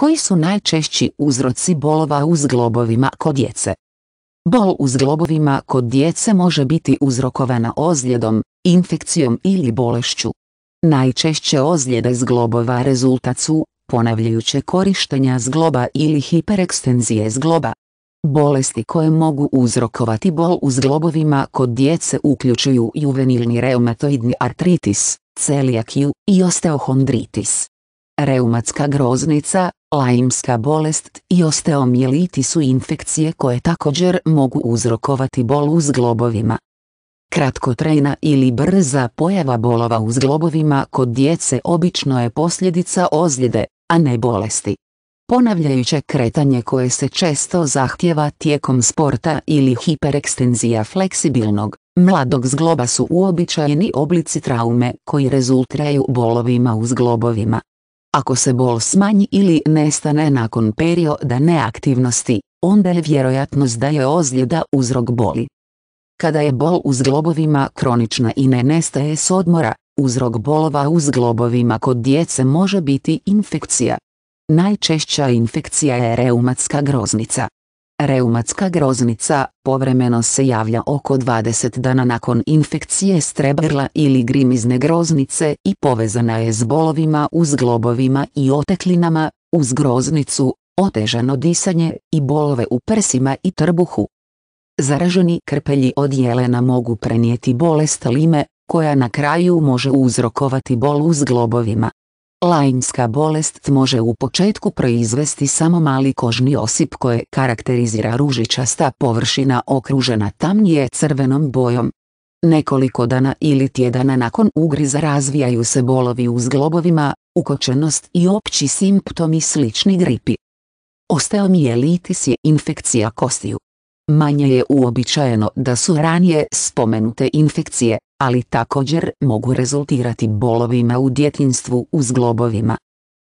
Koji su najčešći uzroci bolova u zglobovima kod djece? Bol u zglobovima kod djece može biti uzrokovana ozljedom, infekcijom ili bolešću. Najčešće ozljede zglobova rezultat su ponavljajuće korištenja zgloba ili hiperekstenzije zgloba. Bolesti koje mogu uzrokovati bol u zglobovima kod djece uključuju juvenilni reumatoidni artritis, celijakiju i osteohondritis. Reumatska groznica, lajmska bolest i osteomijeliti su infekcije koje također mogu uzrokovati bol u zglobovima. Kratkotrajna ili brza pojava bolova u zglobovima kod djece obično je posljedica ozljede, a ne bolesti. Ponavljajuće kretanje koje se često zahtjeva tijekom sporta ili hiperekstenzija fleksibilnog, mladog zgloba su uobičajeni oblici traume koji rezultiraju bolovima u zglobovima. Ako se bol smanji ili nestane nakon perioda neaktivnosti, onda je vjerojatnost da je ozljeda uzrok boli. Kada je bol u zglobovima kronična i ne nestaje s odmora, uzrok bolova u zglobovima kod djece može biti infekcija. Najčešća infekcija je reumatska groznica, Reumatska groznica povremeno se javlja oko 20 dana nakon infekcije strebrla ili grimizne groznice i povezana je s bolovima uz globovima i oteklinama, uz groznicu, otežano disanje i bolove u prsima i trbuhu. Zaraženi krpelji od jelena mogu prenijeti bolest lime, koja na kraju može uzrokovati bol uz globovima. Lajmska bolest može u početku proizvesti samo mali kožni osip koje karakterizira ružičasta površina okružena tamnije crvenom bojom. Nekoliko dana ili tjedana nakon ugriza razvijaju se bolovi u zglobovima, ukočenost i opći simptomi slični gripi. Osteomijelitis je infekcija kostiju Manje je uobičajeno da su ranije spomenute infekcije, ali također mogu rezultirati bolovima u djetinstvu uz globovima.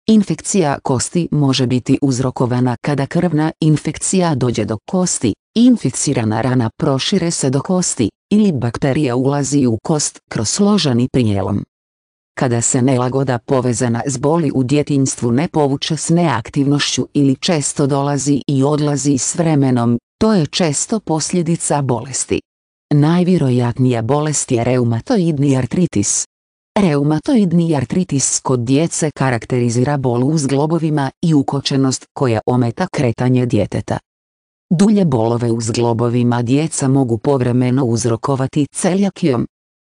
Infekcija kosti može biti uzrokovana kada krvna infekcija dođe do kosti, inficirana rana prošire se do kosti, ili bakterija ulazi u kost kroz složani prijelom. Kada se nelagoda povezana s boli u djetinjstvu ne povuče s neaktivnošću ili često dolazi i odlazi s vremenom, to je često posljedica bolesti. Najvjerojatnija bolest je reumatoidni artritis. Reumatoidni artritis kod djece karakterizira bolu u zglobovima i ukočenost koja ometa kretanje djeteta. Dulje bolove u zglobovima djeca mogu povremeno uzrokovati celijakijom.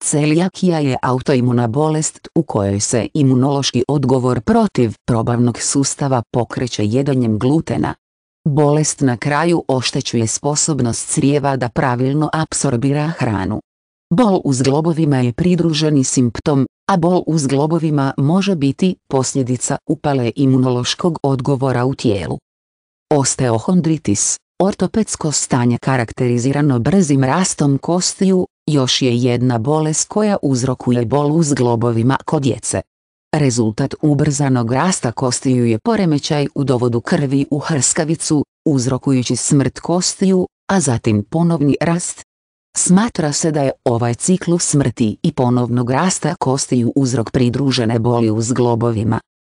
Celijakija je autoimuna bolest u kojoj se imunološki odgovor protiv probavnog sustava pokreće jedanjem glutena. Bolest na kraju oštećuje sposobnost crijeva da pravilno apsorbira hranu. Bol u zglobovima je pridruženi simptom, a bol u zglobovima može biti posljedica upale imunološkog odgovora u tijelu. Osteohondritis, ortopedsko stanje karakterizirano brzim rastom kostiju, još je jedna bolest koja uzrokuje bol u zglobovima kod djece. Rezultat ubrzanog rasta kostiju je poremećaj u dovodu krvi u hrskavicu, uzrokujući smrt kostiju, a zatim ponovni rast. Smatra se da je ovaj ciklus smrti i ponovnog rasta kostiju uzrok pridružene boli u zglobovima,